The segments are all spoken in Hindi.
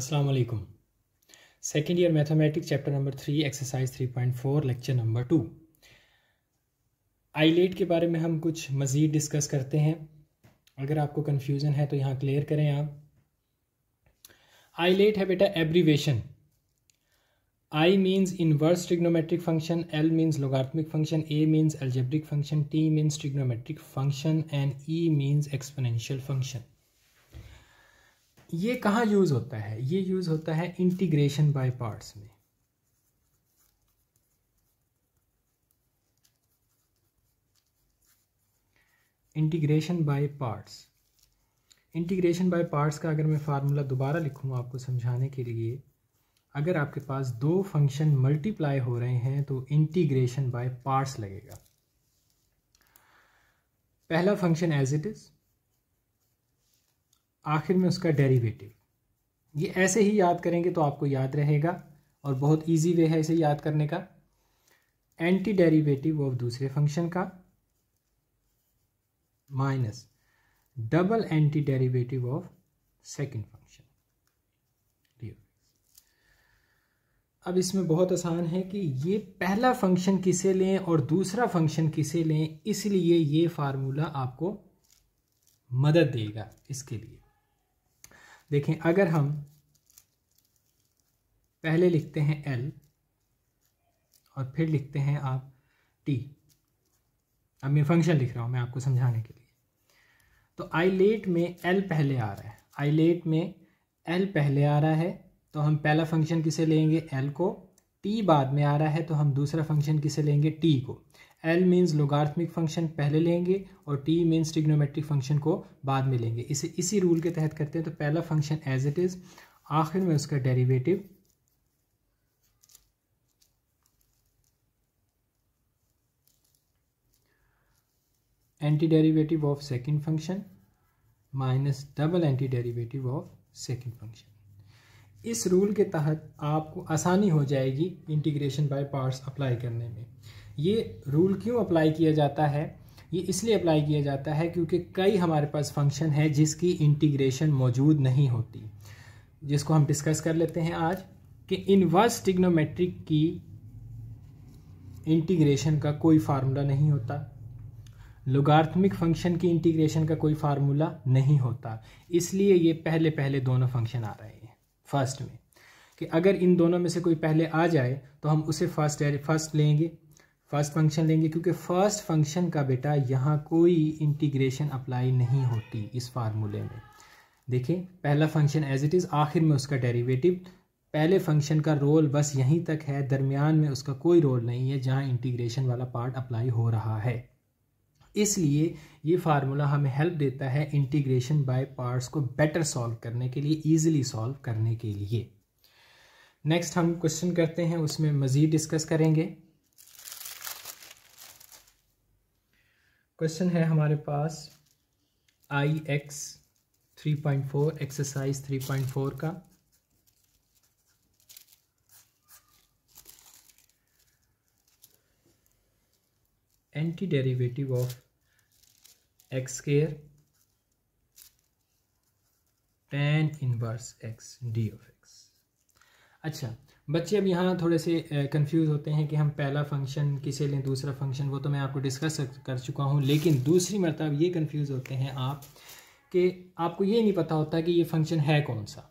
अस्सलाम वालेकुम second year mathematics chapter number three exercise three point four lecture number two ILATE के बारे में हम कुछ मज़ीद डिस्कस करते हैं अगर आपको कन्फ्यूज़न है तो यहाँ क्लियर करें आप आईलेट है बेटा abbreviation I means inverse trigonometric function L means logarithmic function A means algebraic function T means trigonometric function and E means exponential function ये कहाँ यूज़ होता है ये यूज़ होता है इंटीग्रेशन बाय पार्ट्स में integration by parts integration by parts का अगर मैं फार्मूला दोबारा लिखूँ आपको समझाने के लिए अगर आपके पास दो फंक्शन मल्टीप्लाई हो रहे हैं तो इंटीग्रेशन बाय पार्ट्स लगेगा पहला फंक्शन एज इट इज़ आखिर में उसका डेरिवेटिव ये ऐसे ही याद करेंगे तो आपको याद रहेगा और बहुत इजी वे है इसे याद करने का एंटी डेरिवेटिव ऑफ दूसरे फंक्शन का minus double anti derivative of second function अब इसमें बहुत आसान है कि ये पहला फंक्शन किसे लें और दूसरा फंक्शन किसे लें इसलिए ये फार्मूला आपको मदद देगा इसके लिए देखें अगर हम पहले लिखते हैं एल और फिर लिखते हैं आप टी अब मैं फंक्शन लिख रहा हूँ मैं आपको समझाने के लिए तो आई लेट में एल पहले आ रहा है आई लेट में एल पहले आ रहा है तो हम पहला फंक्शन किसे लेंगे एल को टी बाद में आ रहा है तो हम दूसरा फंक्शन किसे लेंगे टी को एल मीन्स लोगार्थमिक फंक्शन पहले लेंगे और टी मीन्स टिग्नोमेट्रिक फंक्शन को बाद में लेंगे इसे इसी रूल के तहत करते हैं तो पहला फंक्शन एज इट इज़ आखिर में उसका derivative anti derivative of second function minus double anti derivative of second function इस रूल के तहत आपको आसानी हो जाएगी इंटीग्रेशन बाय पार्ट्स अप्लाई करने में ये रूल क्यों अप्लाई किया जाता है ये इसलिए अप्लाई किया जाता है क्योंकि कई हमारे पास फंक्शन है जिसकी इंटीग्रेशन मौजूद नहीं होती जिसको हम डिस्कस कर लेते हैं आज कि इनवर्स टिग्नोमेट्रिक की इंटीग्रेशन का कोई फार्मूला नहीं होता लोगार्थमिक फंक्शन की इंटीग्रेशन का कोई फार्मूला नहीं होता इसलिए ये पहले पहले दोनों फंक्शन आ रहे हैं फर्स्ट में कि अगर इन दोनों में से कोई पहले आ जाए तो हम उसे फर्स्ट फर्स्ट लेंगे फर्स्ट फंक्शन लेंगे क्योंकि फर्स्ट फंक्शन का बेटा यहाँ कोई इंटीग्रेशन अप्लाई नहीं होती इस फार्मूले में देखिए पहला फंक्शन एज इट इज़ आखिर में उसका डेरिवेटिव पहले फंक्शन का रोल बस यहीं तक है दरमियान में उसका कोई रोल नहीं है जहाँ इंटीग्रेशन वाला पार्ट अप्लाई हो रहा है इसलिए ये फार्मूला हमें हेल्प देता है इंटीग्रेशन बाय पार्ट्स को बेटर सॉल्व करने के लिए ईजिली सॉल्व करने के लिए नेक्स्ट हम क्वेश्चन करते हैं उसमें मज़ीद डिस्कस करेंगे क्वेश्चन है हमारे पास I X three point four exercise three point four का anti derivative of X square tan inverse X D of X अच्छा बच्चे अब यहाँ थोड़े से कंफ्यूज होते हैं कि हम पहला फंक्शन किसे लें दूसरा फंक्शन वो तो मैं आपको डिस्कस कर चुका हूँ लेकिन दूसरी मरतब ये कंफ्यूज होते हैं आप कि आपको ये नहीं पता होता कि ये फंक्शन है कौन सा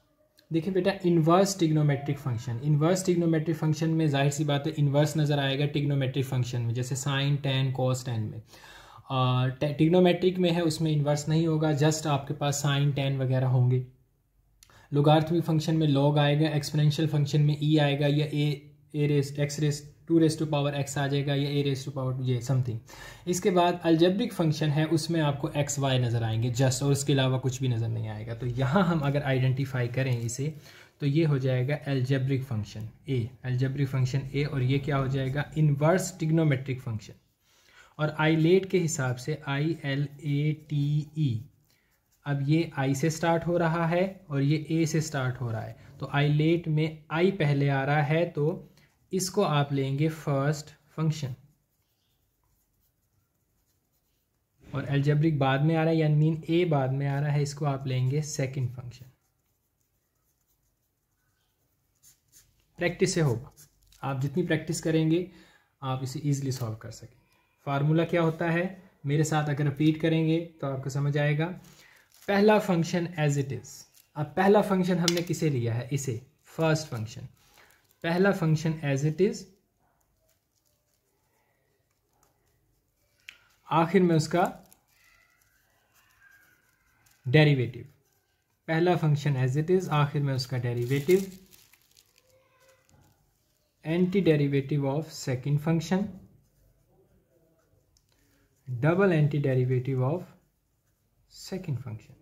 देखिए बेटा inverse trigonometric function inverse trigonometric function में जाहिर सी बात है इन्वर्स नज़र आएगा टिग्नोमेट्रिक फंक्शन में जैसे साइन टेन कॉस टेन में टिग्नोमेट्रिक में है उसमें इन्वर्स नहीं होगा जस्ट आपके पास साइन टेन वगैरह होंगे लोगार्थमिक फंक्शन में लॉग आएगा एक्सपोनेंशियल फंक्शन में ई e आएगा या A A raise X raise to raise to power X आ जाएगा या A raise to power two J something इसके बाद अल्जेब्रिक फंक्शन है उसमें आपको एक्स वाई नज़र आएंगे जस्ट और उसके अलावा कुछ भी नज़र नहीं आएगा तो यहाँ हम अगर आइडेंटिफाई करें इसे तो ये हो जाएगा algebraic function A algebraic function A और ये क्या हो जाएगा इनवर्स टिग्नोमेट्रिक फंक्शन और आई लेट के हिसाब से आई एल ए टी ई अब ये आई से स्टार्ट हो रहा है और ये ए से स्टार्ट हो रहा है तो आई लेट में आई पहले आ रहा है तो इसको आप लेंगे फर्स्ट फंक्शन और एल्जेब्रिक बाद में आ रहा है यानी मीन ए बाद में आ रहा है इसको आप लेंगे सेकंड फंक्शन प्रैक्टिस से होगा आप जितनी प्रैक्टिस करेंगे आप इसे इजीली सॉल्व कर सकेंगे फार्मूला क्या होता है मेरे साथ अगर रिपीट करेंगे तो आपको समझ आएगा पहला फंक्शन एज इट इज़ अब पहला फंक्शन हमने किसे लिया है इसे फर्स्ट फंक्शन पहला फंक्शन एज इट इज़ आखिर में उसका डेरिवेटिव पहला फंक्शन एज इट इज़ आखिर में उसका derivative anti derivative of second function double anti derivative of second function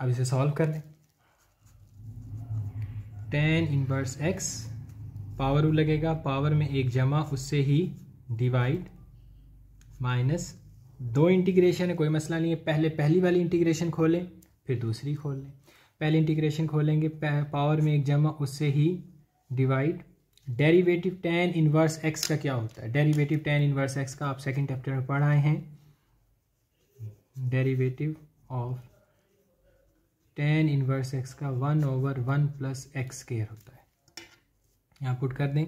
अब इसे सॉल्व कर लें टेन इनवर्स एक्स पावर वो लगेगा पावर में एक जमा उससे ही डिवाइड माइनस दो इंटीग्रेशन है कोई मसला नहीं है पहले पहली वाली इंटीग्रेशन खोलें फिर दूसरी खोल लें पहले इंटीग्रेशन खोलेंगे पावर में एक जमा उससे ही divide derivative tan inverse X का क्या होता है डेरिवेटिव टेन इनवर्स एक्स का आप सेकंड चैप्टर में पढ़ाए हैं derivative of tan inverse X का one over one plus X square होता है यहाँ पुट कर दें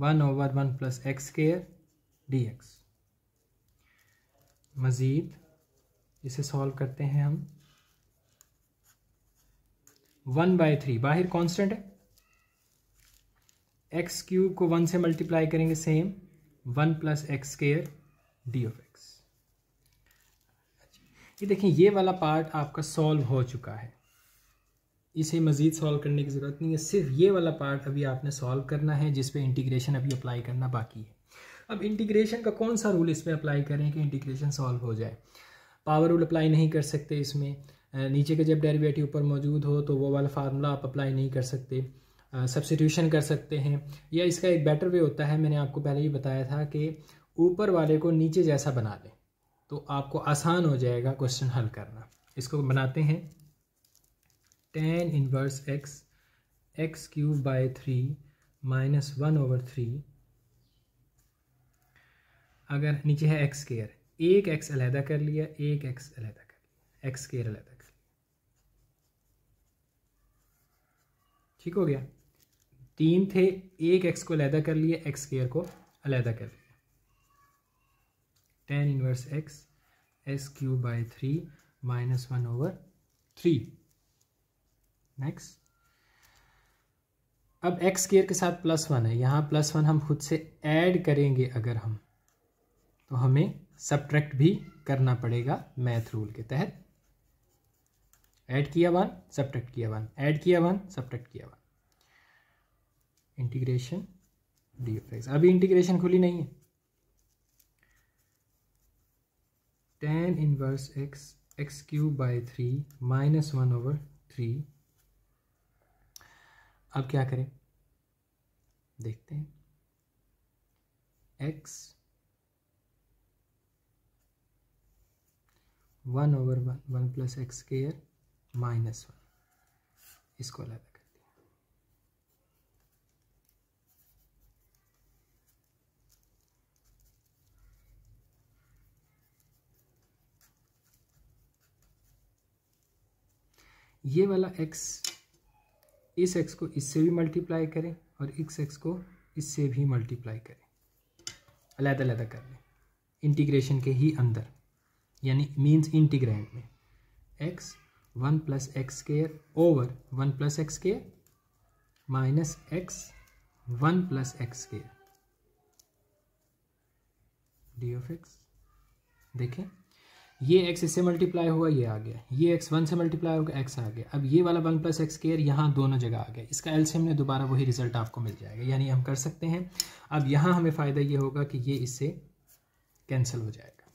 one over one plus X square D X मज़ीद इसे सॉल्व करते हैं हम वन बाय थ्री बाहर कांस्टेंट है एक्स क्यूब को वन से मल्टीप्लाई करेंगे same one plus X square D of X ये देखें ये वाला पार्ट आपका सॉल्व हो चुका है इसे मज़ीद सॉल्व करने की ज़रूरत नहीं है सिर्फ ये वाला पार्ट अभी आपने सॉल्व करना है जिस पे इंटीग्रेशन अभी अप्लाई करना बाकी है अब इंटीग्रेशन का कौन सा रूल इसमें अप्लाई करें कि इंटीग्रेशन सॉल्व हो जाए पावर रूल अप्लाई नहीं कर सकते इसमें नीचे का जब डेरिवेटिव ऊपर मौजूद हो तो वो वाला फार्मूला आप अप्लाई नहीं कर सकते सब्सिट्यूशन कर सकते हैं या इसका एक बेटर वे होता है मैंने आपको पहले ही बताया था कि ऊपर वाले को नीचे जैसा बना लें तो आपको आसान हो जाएगा क्वेश्चन हल करना इसको बनाते हैं tan inverse X X cube by three minus one over three अगर नीचे है एक्स केयर एक एक्स अलहदा कर लिया एक एक्स अलहदा कर लिया एक्स केयर अलहदा कर लिया ठीक हो गया तीन थे एक एक्स को अलहदा कर लिया एक्स केयर को अलहदा कर लिया tan inverse X x cube by three minus one over three next अब एक्स केयर के साथ प्लस वन है यहाँ प्लस वन हम खुद से ऐड करेंगे अगर हम तो हमें सब्ट्रैक्ट भी करना पड़ेगा मैथ रूल के तहत ऐड किया वन सब्ट्रैक्ट किया वन ऐड किया वन सब्ट्रैक्ट किया वन इंटीग्रेशन डी अभी इंटीग्रेशन खुली नहीं है tan inverse X X cube by three minus one over three अब क्या करें देखते हैं X one over one one plus x square minus one इसको अलग ये वाला एक्स इस एक्स को इससे भी मल्टीप्लाई करें और इस एक्स को इससे भी मल्टीप्लाई करें अलग अलग कर लें इंटीग्रेशन के ही अंदर यानी मीन्स इंटीग्रैंड में X one plus X square over one plus X square minus X one plus X square D of X देखें ये एक्स इससे मल्टीप्लाई होगा ये आ गया ये एक्स वन से मल्टीप्लाई होगा एक्स आ गया अब ये वाला वन प्लस एक्स केयर यहाँ दोनों जगह आ गया इसका एल्सियम ने दोबारा वही रिजल्ट आपको मिल जाएगा यानी हम कर सकते हैं अब यहाँ हमें फ़ायदा ये होगा कि ये इससे कैंसिल हो जाएगा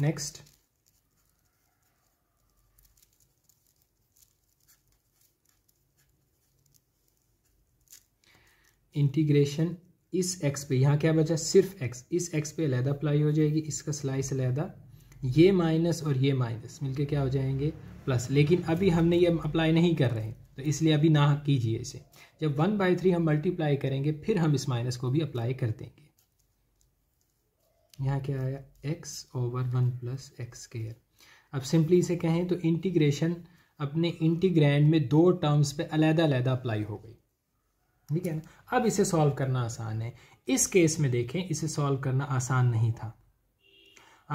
नेक्स्ट इंटीग्रेशन इस एक्स पे यहाँ क्या बचा सिर्फ एक्स इस एक्स पे अलहदा अप्लाई हो जाएगी इसका स्लाइस अलहदा ये माइनस और ये माइनस मिलके क्या हो जाएंगे प्लस लेकिन अभी हमने ये अप्लाई नहीं कर रहे हैं तो इसलिए अभी ना कीजिए इसे जब वन बाई थ्री हम मल्टीप्लाई करेंगे फिर हम इस माइनस को भी अप्लाई कर देंगे यहाँ क्या आया X over one plus x square अब सिंपली इसे कहें तो इंटीग्रेशन अपने इंटीग्रैंड में दो टर्म्स पे अलहदा अलहदा अप्लाई हो गई ठीक है ना अब इसे सॉल्व करना आसान है इस केस में देखें इसे सॉल्व करना आसान नहीं था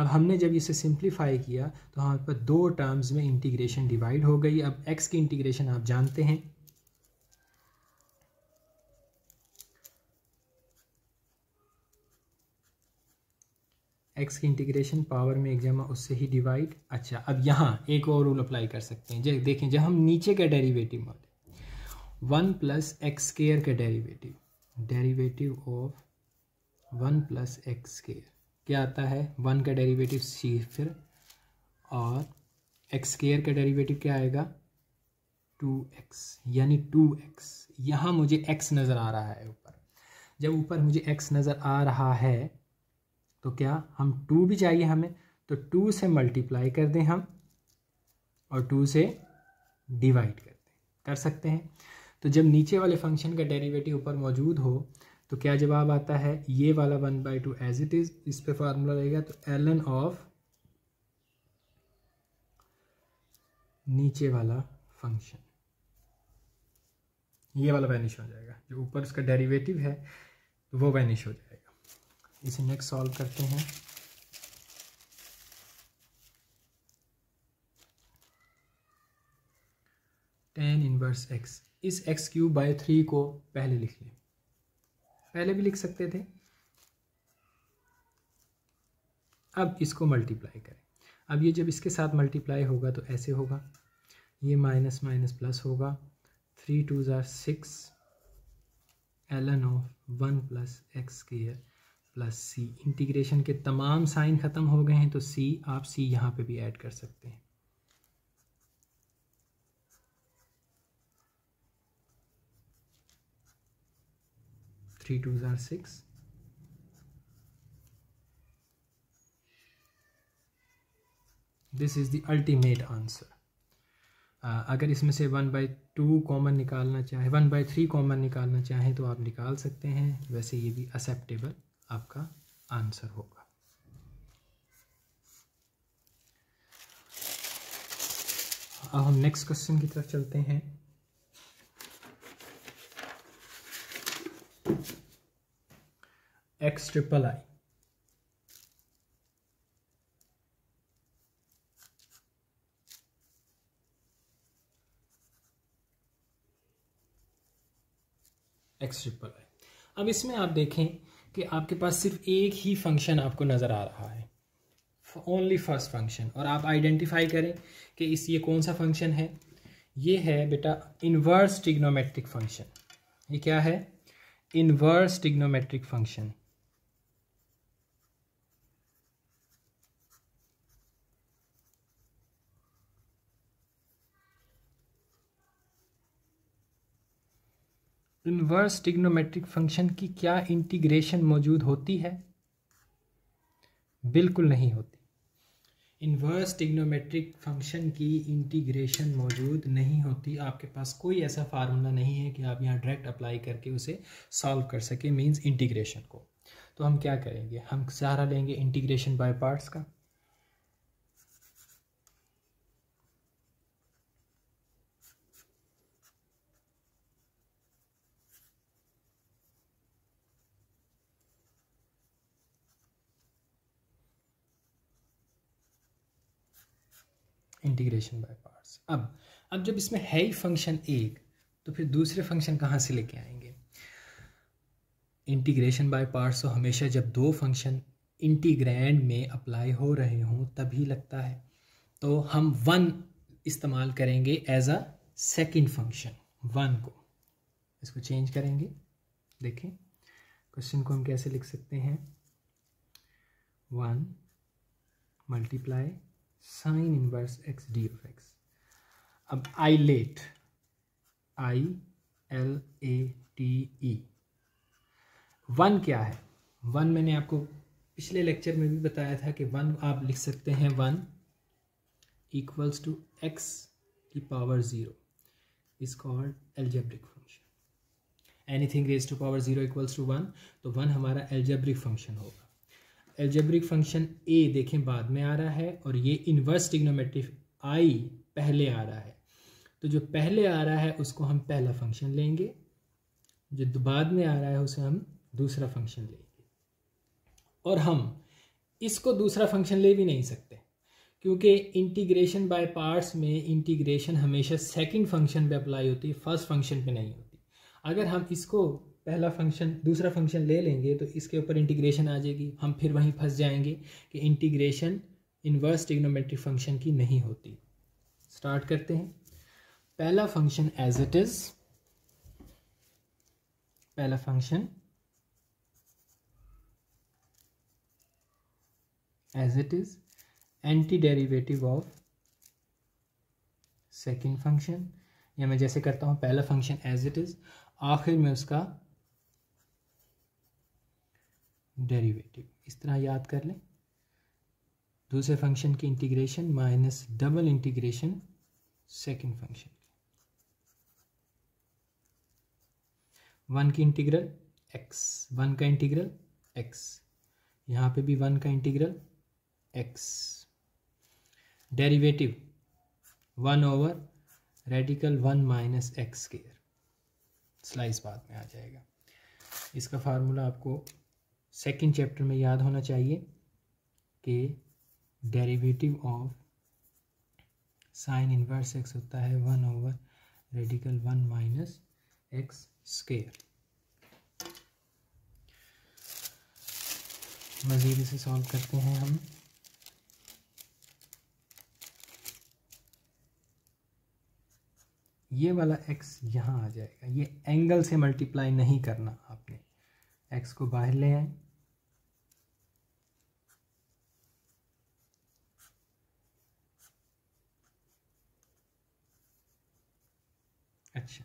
अब हमने जब इसे सिंप्लीफाई किया तो हमारे पर दो टर्म्स में इंटीग्रेशन डिवाइड हो गई अब एक्स की इंटीग्रेशन आप जानते हैं एक्स की इंटीग्रेशन पावर में एक जमा उससे ही डिवाइड अच्छा अब यहाँ एक और रूल अप्लाई कर सकते हैं देखें जब हम नीचे का derivative model one plus x square का derivative derivative of one plus x square क्या आता है वन का डेरिवेटिव सी फिर और एक्स केयर का डेरिवेटिव क्या आएगा टू एक्स यानी टू एक्स यहाँ मुझे एक्स नज़र आ रहा है ऊपर जब ऊपर मुझे एक्स नज़र आ रहा है तो क्या हम टू भी चाहिए हमें तो टू से मल्टीप्लाई कर दें हम और टू से डिवाइड कर दें कर सकते हैं तो जब नीचे वाले फंक्शन का डेरिवेटिव ऊपर मौजूद हो तो क्या जवाब आता है ये वाला one by two as it is इस पे फार्मूला रहेगा तो एल एन ऑफ नीचे वाला फंक्शन ये वाला वैनिश हो जाएगा जो ऊपर उसका डेरिवेटिव है तो वो वैनिश हो जाएगा इसे नेक्स्ट सॉल्व करते हैं टेन इनवर्स एक्स इस एक्स क्यूब बाई थ्री को पहले लिख लें पहले भी लिख सकते थे अब इसको मल्टीप्लाई करें अब ये जब इसके साथ मल्टीप्लाई होगा तो ऐसे होगा ये माइनस माइनस प्लस होगा three twos are six L N of one plus X square plus C integration के तमाम साइन ख़त्म हो गए हैं तो सी आप सी यहाँ पे भी ऐड कर सकते हैं three twos are six this is the ultimate answer अगर इसमें से वन बाई टू कॉमन निकालना चाहे वन बाई थ्री कॉमन निकालना चाहें तो आप निकाल सकते हैं वैसे ये भी एक्सेप्टेबल आपका आंसर होगा अब हम नेक्स्ट क्वेश्चन की तरफ चलते हैं X triple I X triple I अब इसमें आप देखें कि आपके पास सिर्फ एक ही फंक्शन आपको नज़र आ रहा है ओनली फर्स्ट फंक्शन और आप आइडेंटिफाई करें कि इस ये कौन सा फंक्शन है ये है बेटा इनवर्स टिग्नोमेट्रिक फंक्शन ये क्या है inverse trigonometric function inverse trigonometric function की क्या इंटीग्रेशन मौजूद होती है बिल्कुल नहीं होती इन्वर्स टिग्नोमेट्रिक फंक्शन की इंटीग्रेशन मौजूद नहीं होती आपके पास कोई ऐसा फार्मूला नहीं है कि आप यहाँ डायरेक्ट अप्लाई करके उसे सॉल्व कर सकें मीन्स इंटीग्रेशन को तो हम क्या करेंगे हम सहारा लेंगे इंटीग्रेशन बाय पार्ट्स का इंटीग्रेशन बाय पार्ट्स अब अब जब इसमें है ही फंक्शन एक तो फिर दूसरे फंक्शन कहाँ से लेके आएंगे इंटीग्रेशन बाय पार्ट्स तो हमेशा जब दो फंक्शन इंटीग्रैंड में अप्लाई हो रहे हों तभी लगता है तो हम वन इस्तेमाल करेंगे as a second function one को इसको चेंज करेंगे देखें क्वेश्चन को हम कैसे लिख सकते हैं one multiply sine inverse X D of X अब I late I L A T E one क्या है वन मैंने आपको पिछले लेक्चर में भी बताया था कि वन आप लिख सकते हैं वन इक्वल्स टू एक्स की power zero is called algebraic function anything raise to power zero equals to one तो वन हमारा एल्जेब्रिक फंक्शन होगा एल्जेब्रिक फंक्शन ए देखें बाद में आ रहा है और ये इन्वर्स टिग्नोमेट्रिक आई पहले आ रहा है तो जो पहले आ रहा है उसको हम पहला फंक्शन लेंगे जो बाद में आ रहा है उसे हम दूसरा फंक्शन लेंगे और हम इसको दूसरा फंक्शन ले भी नहीं सकते क्योंकि इंटीग्रेशन बाय पार्ट्स में इंटीग्रेशन हमेशा सेकंड फंक्शन पे अप्लाई होती है फर्स्ट फंक्शन पे नहीं होती अगर हम इसको पहला फंक्शन दूसरा फंक्शन ले लेंगे तो इसके ऊपर इंटीग्रेशन आ जाएगी हम फिर वहीं फंस जाएंगे कि इंटीग्रेशन इन्वर्स टिग्नोमेट्रिक फंक्शन की नहीं होती स्टार्ट करते हैं पहला फंक्शन एज इट इज पहला function as it is anti derivative of second function या मैं जैसे करता हूँ पहला फंक्शन एज इट इज़ आखिर में उसका डेरिवेटिव इस तरह याद कर लें दूसरे फंक्शन की integration minus double integration second function की वन की इंटीग्रल एक्स वन का इंटीग्रल एक्स यहाँ पे भी वन का integral x derivative one over radical one minus x square slice बाद में आ जाएगा इसका फार्मूला आपको सेकेंड चैप्टर में याद होना चाहिए कि derivative of sine inverse x होता है one over radical one minus x square मज़ीद इसे सॉल्व करते हैं हम ये वाला एक्स यहाँ आ जाएगा ये एंगल से मल्टीप्लाई नहीं करना आपने एक्स को बाहर ले आए अच्छा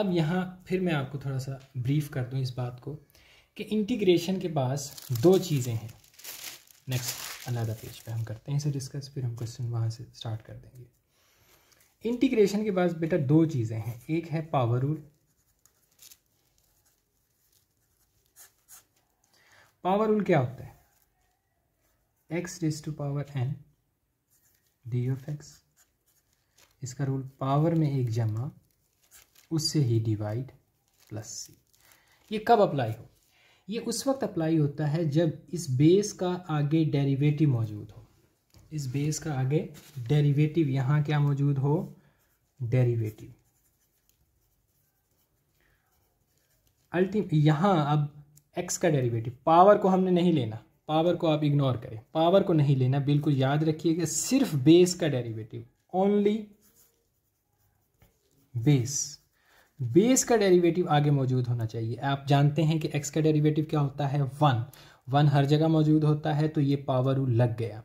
अब यहाँ फिर मैं आपको थोड़ा सा ब्रीफ कर दूँ इस बात को कि इंटीग्रेशन के पास दो चीज़ें हैं नेक्स्ट अलादा पेज पे हम करते हैं इसे डिस्कस फिर हम क्वेश्चन वहाँ से स्टार्ट कर देंगे इंटीग्रेशन के पास बेटा दो चीज़ें हैं एक है पावर रूल पावर रूल क्या होता है x raise to power n d of x इसका रूल पावर में एक जमा उससे ही डिवाइड प्लस सी ये कब अप्लाई हो ये उस वक्त अप्लाई होता है जब इस बेस का आगे डेरिवेटिव मौजूद हो इस बेस का आगे डेरिवेटिव यहाँ क्या मौजूद हो डेरिवेटिव अल्टीम यहाँ अब एक्स का डेरिवेटिव पावर को हमने नहीं लेना पावर को आप इग्नोर करें पावर को नहीं लेना बिल्कुल याद रखिएगा सिर्फ बेस का डेरिवेटिव ओनली बेस बेस का डेरिवेटिव आगे मौजूद होना चाहिए आप जानते हैं कि एक्स का डेरिवेटिव क्या होता है वन वन हर जगह मौजूद होता है तो ये पावर लग गया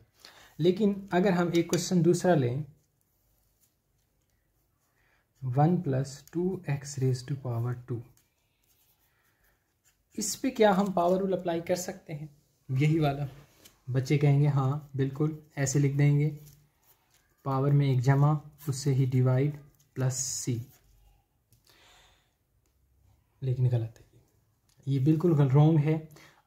लेकिन अगर हम एक क्वेश्चन दूसरा लें one plus two x raise to power two इस पे क्या हम पावर रूल अप्लाई कर सकते हैं यही वाला बच्चे कहेंगे हाँ बिल्कुल ऐसे लिख देंगे पावर में एक जमा उससे ही डिवाइड प्लस सी लेकिन गलत है ये बिल्कुल रॉन्ग है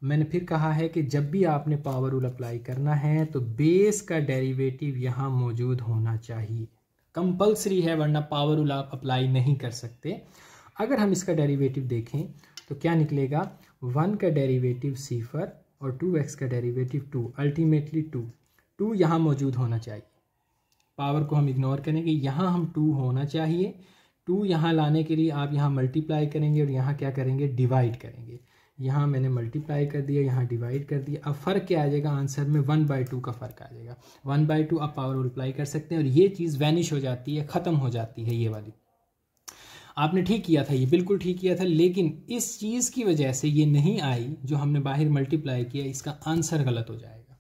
मैंने फिर कहा है कि जब भी आपने पावर रूल अप्लाई करना है तो बेस का डेरिवेटिव यहाँ मौजूद होना चाहिए कंपलसरी है वरना पावर रूल आप अप्लाई नहीं कर सकते अगर हम इसका डेरिवेटिव देखें तो क्या निकलेगा वन का डेरिवेटिव सीफर और टू एक्स का derivative two ultimately two two यहाँ मौजूद होना चाहिए पावर को हम इग्नोर करेंगे यहाँ हम टू होना चाहिए टू यहाँ लाने के लिए आप यहाँ मल्टीप्लाई करेंगे और यहाँ क्या करेंगे डिवाइड करेंगे यहाँ मैंने मल्टीप्लाई कर दिया यहाँ डिवाइड कर दिया अब फ़र्क क्या आ जाएगा आंसर में वन बाई टू का फ़र्क आ जाएगा वन बाई टू आप पावर मल्टीप्लाई कर सकते हैं और ये चीज़ वैनिश हो जाती है ख़त्म हो जाती है ये वाली आपने ठीक किया था ये बिल्कुल ठीक किया था लेकिन इस चीज़ की वजह से ये नहीं आई जो हमने बाहर मल्टीप्लाई किया इसका आंसर गलत हो जाएगा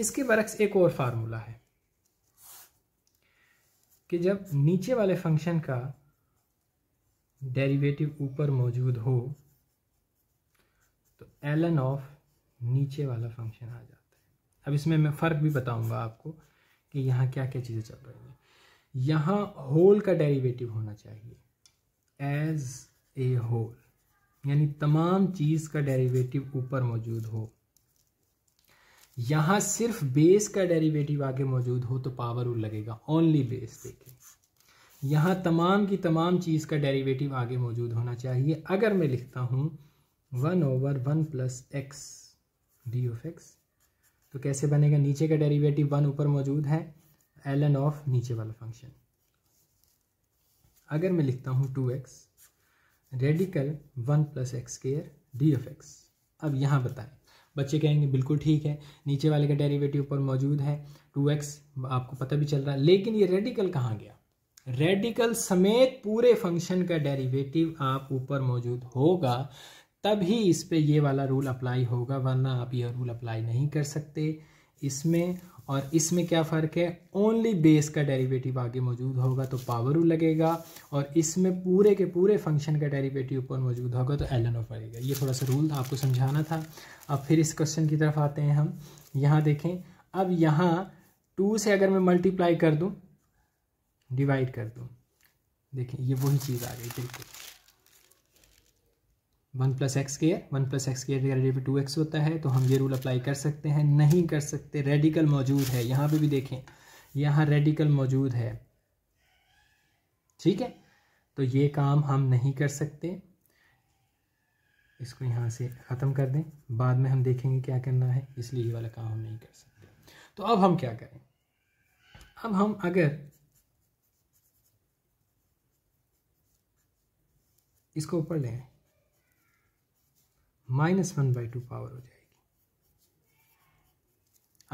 इसके बरक्स एक और फार्मूला है कि जब नीचे वाले फंक्शन का डेरिवेटिव ऊपर मौजूद हो तो एलन ऑफ नीचे वाला फंक्शन आ जाता है अब इसमें मैं फ़र्क भी बताऊंगा आपको कि यहाँ क्या क्या चीज़ें चल रही हैं यहाँ होल का डेरिवेटिव होना चाहिए एज ए होल यानी तमाम चीज़ का डेरिवेटिव ऊपर मौजूद हो यहां सिर्फ बेस का डेरिवेटिव आगे मौजूद हो तो पावर रूल लगेगा ओनली बेस देखें यहां तमाम की तमाम चीज़ का डेरिवेटिव आगे मौजूद होना चाहिए अगर मैं लिखता हूं one over one plus x D of x तो कैसे बनेगा नीचे का डेरिवेटिव वन ऊपर मौजूद है एल एन ऑफ नीचे वाला फंक्शन अगर मैं लिखता हूँ two x radical one plus x square d f x अब यहाँ बताएं बच्चे कहेंगे बिल्कुल ठीक है नीचे वाले का डेरिवेटिव पर मौजूद है टू एक्स आपको पता भी चल रहा है लेकिन ये रेडिकल कहाँ गया रेडिकल समेत पूरे फंक्शन का डेरिवेटिव आप ऊपर मौजूद होगा तभी इस पर ये वाला रूल अप्लाई होगा वरना आप यह रूल अप्लाई नहीं कर सकते इसमें और इसमें क्या फ़र्क है ओनली बेस का डेरिवेटिव आगे मौजूद होगा तो पावर ऊ लगेगा और इसमें पूरे के पूरे फंक्शन का डेरिवेटिव ऊपर मौजूद होगा तो एल एन ओ पड़ेगा ये थोड़ा सा रूल था आपको समझाना था अब फिर इस क्वेश्चन की तरफ आते हैं हम यहाँ देखें अब यहाँ टू से अगर मैं मल्टीप्लाई कर दूँ डिवाइड कर दूँ देखें ये वही चीज़ आ गई बिल्कुल one plus x square one plus x square का टू एक्स होता है तो हम ये रूल अप्लाई कर सकते हैं नहीं कर सकते रेडिकल मौजूद है यहाँ पे भी देखें यहाँ रेडिकल मौजूद है ठीक है तो ये काम हम नहीं कर सकते इसको यहाँ से ख़त्म कर दें बाद में हम देखेंगे क्या करना है इसलिए ये वाला काम हम नहीं कर सकते तो अब हम क्या करें अब हम अगर इसको ऊपर लें minus one by two power हो जाएगी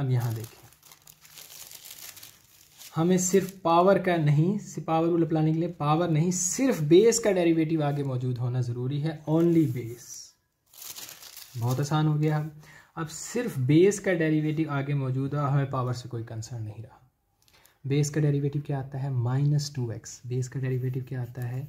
अब यहां देखें हमें सिर्फ पावर का नहीं सिर्फ पावर रूल अपलाने के लिए पावर नहीं सिर्फ बेस का डेरिवेटिव आगे मौजूद होना ज़रूरी है ओनली बेस बहुत आसान हो गया अब अब सिर्फ बेस का डेरिवेटिव आगे मौजूद है हमें पावर से कोई कंसर्न नहीं रहा बेस का डेरिवेटिव क्या आता है माइनस टू एक्स बेस का डेरिवेटिव क्या आता है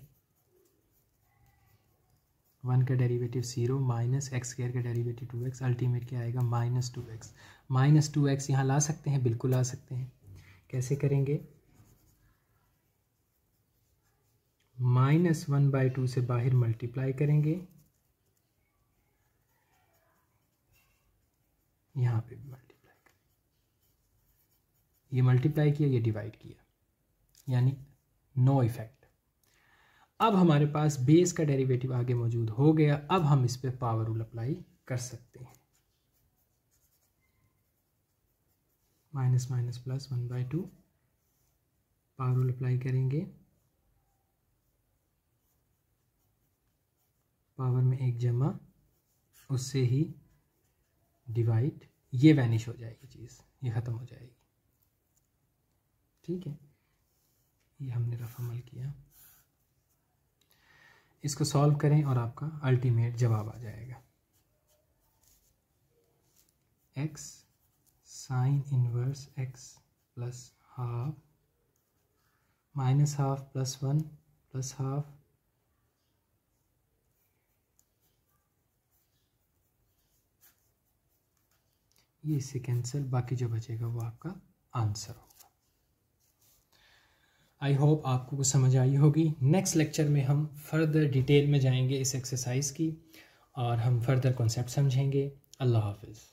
वन का derivative zero minus x square का डेरिवेटिव टू एक्स अल्टीमेट क्या आएगा minus two x minus two x यहाँ ला सकते हैं बिल्कुल ला सकते हैं कैसे करेंगे माइनस वन बाई टू से बाहर मल्टीप्लाई करेंगे यहाँ पे भी मल्टीप्लाई करेंगे ये मल्टीप्लाई किया ये डिवाइड किया यानी नो इफेक्ट अब हमारे पास बेस का डेरिवेटिव आगे मौजूद हो गया अब हम इस पर पावर रूल अप्लाई कर सकते हैं minus minus plus one by two power rule apply करेंगे पावर में एक जमा उससे ही डिवाइड ये वैनिश हो जाएगी चीज़ ये ख़त्म हो जाएगी ठीक है ये हमने रफ अमल किया इसको सॉल्व करें और आपका अल्टीमेट जवाब आ जाएगा x sine inverse x plus half minus half plus one plus half ये इससे कैंसिल बाकी जो बचेगा वो आपका आंसर होगा आई होप आपको कुछ समझ आई होगी नेक्स्ट लेक्चर में हम फर्दर डिटेल में जाएंगे इस एक्सरसाइज की और हम फर्दर कॉन्सेप्ट समझेंगे अल्लाह हाफिज़